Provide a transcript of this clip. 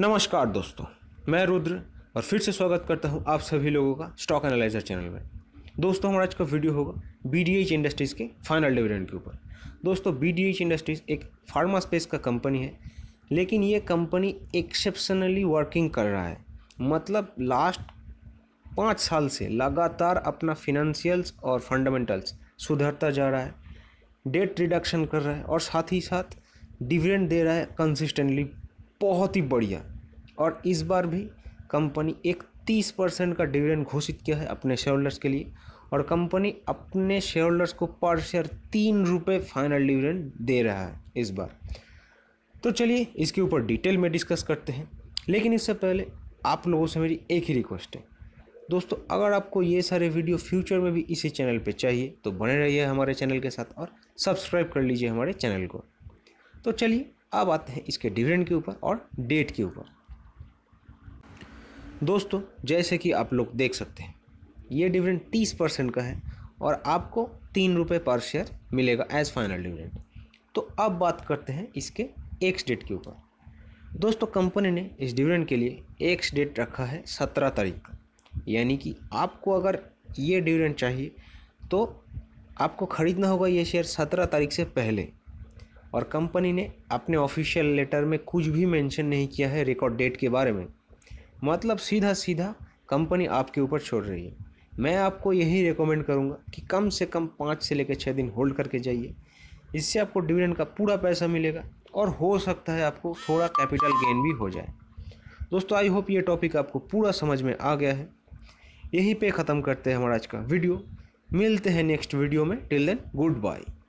नमस्कार दोस्तों मैं रुद्र और फिर से स्वागत करता हूं आप सभी लोगों का स्टॉक एनालाइजर चैनल में दोस्तों हमारा आज का वीडियो होगा बी इंडस्ट्रीज़ के फाइनल डिविडेंड के ऊपर दोस्तों बी इंडस्ट्रीज़ एक फार्मा स्पेस का कंपनी है लेकिन ये कंपनी एक्सेप्शनली वर्किंग कर रहा है मतलब लास्ट पाँच साल से लगातार अपना फिनंशियल्स और फंडामेंटल्स सुधरता जा रहा है डेट रिडक्शन कर रहा है और साथ ही साथ डिविडेंड दे रहा है कंसिस्टेंटली बहुत ही बढ़िया और इस बार भी कंपनी एक तीस परसेंट का डिविडेंड घोषित किया है अपने शेयर होल्डर्स के लिए और कंपनी अपने शेयर होल्डर्स को पर शेयर तीन रुपये फाइनल डिविडेंड दे रहा है इस बार तो चलिए इसके ऊपर डिटेल में डिस्कस करते हैं लेकिन इससे पहले आप लोगों से मेरी एक ही रिक्वेस्ट है दोस्तों अगर आपको ये सारे वीडियो फ्यूचर में भी इसी चैनल पर चाहिए तो बने रहिए हमारे चैनल के साथ और सब्सक्राइब कर लीजिए हमारे चैनल को तो चलिए अब आते हैं इसके डिविडेंड के ऊपर और डेट के ऊपर दोस्तों जैसे कि आप लोग देख सकते हैं ये डिविडेंड तीस परसेंट का है और आपको तीन रुपये पर शेयर मिलेगा एज फाइनल डिविडेंड तो अब बात करते हैं इसके एक्स डेट के ऊपर दोस्तों कंपनी ने इस डिविडेंड के लिए एक्स डेट रखा है सत्रह तारीख का यानी कि आपको अगर ये डिविडेंड चाहिए तो आपको ख़रीदना होगा ये शेयर सत्रह तारीख से पहले और कंपनी ने अपने ऑफिशियल लेटर में कुछ भी मेंशन नहीं किया है रिकॉर्ड डेट के बारे में मतलब सीधा सीधा कंपनी आपके ऊपर छोड़ रही है मैं आपको यही रिकमेंड करूँगा कि कम से कम पाँच से लेकर छः दिन होल्ड करके जाइए इससे आपको डिविडेंड का पूरा पैसा मिलेगा और हो सकता है आपको थोड़ा कैपिटल गेन भी हो जाए दोस्तों आई होप ये टॉपिक आपको पूरा समझ में आ गया है यहीं पे ख़त्म करते हैं हमारा आज का वीडियो मिलते हैं नेक्स्ट वीडियो में टिल देन गुड बाय